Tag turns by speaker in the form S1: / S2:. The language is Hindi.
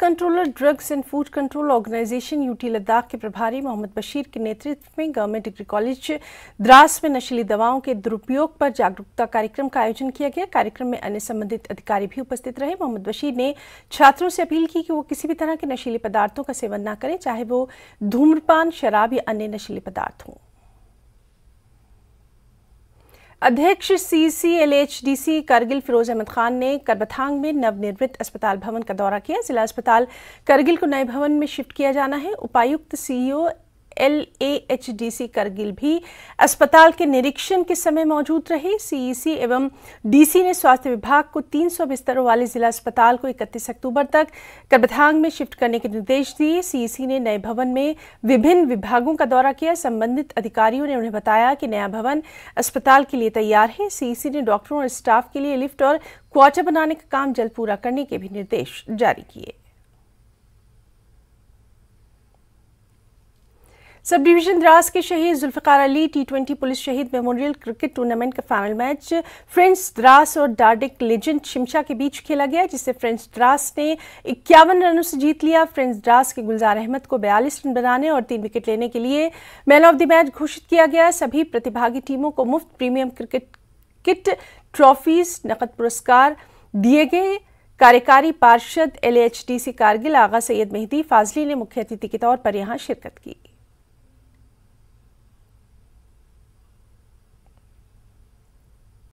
S1: controller drugs and food control organization UT Ladakh के प्रभारी मोहम्मद बशीर के नेतृत्व में गवर्नमेंट डिग्री कॉलेज द्रास में नशीली दवाओं के दुरुपयोग पर जागरूकता कार्यक्रम का आयोजन किया गया कार्यक्रम में अन्य संबंधित अधिकारी भी उपस्थित रहे मोहम्मद बशीर ने छात्रों से अपील की कि वो किसी भी तरह के नशीले पदार्थों का सेवन न करें चाहे वो धूम्रपान शराब या अन्य नशीले पदार्थ हों अध्यक्ष C C L H D C Kargil Firoz Ahmad Khan ने करबथांग में नवनिर्मित अस्पताल भवन का दौरा किया जिला अस्पताल करगिल को नए भवन में शिफ्ट किया जाना है उपायुक्त CEO L A H D C Kargil भी अस्पताल के निरीक्षण के समय मौजूद रहे सीईसी एवं डीसी ने स्वास्थ्य विभाग को 300 बिस्तरों वाले जिला अस्पताल को 31 अक्टूबर तक करबथांग में शिफ्ट करने के निर्देश दिए सीईसी ने नए भवन में विभिन्न विभागों का दौरा किया संबंधित अधिकारियों ने उन्हें बताया कि नया भवन अस्पताल के लिए तैयार है सीईसी ने डॉक्टरों और स्टाफ के लिए लिफ्ट और क्वार्टर बनाने का काम जल्द पूरा करने के भी निर्देश जारी किए सब डिवीज़न द्रास के शहीद Zulfar Ali T twenty police शहीद मेमोरियल क्रिकेट टूर्नामेंट का फाइनल मैच फ्रेंड्स द्रास और डार्डिक लेजेंड शिमशा के बीच खेला गया जिसे फ्रेंड्स द्रास ने इक्यावन रनों से जीत लिया फ्रेंड्स द्रास के गुलजार अहमद को बयालीस रन बनाने और तीन विकेट लेने के लिए मैन ऑफ द मैच घोषित किया गया सभी प्रतिभागी टीमों को मुफ्त प्रीमियम क्रिकेट किट ट्रॉफीज नकद पुरस्कार दिए गए कार्यकारी पार्षद एल कारगिल आगा सैयद मेहदी फाजली ने मुख्य अतिथि के तौर पर यहां शिरकत की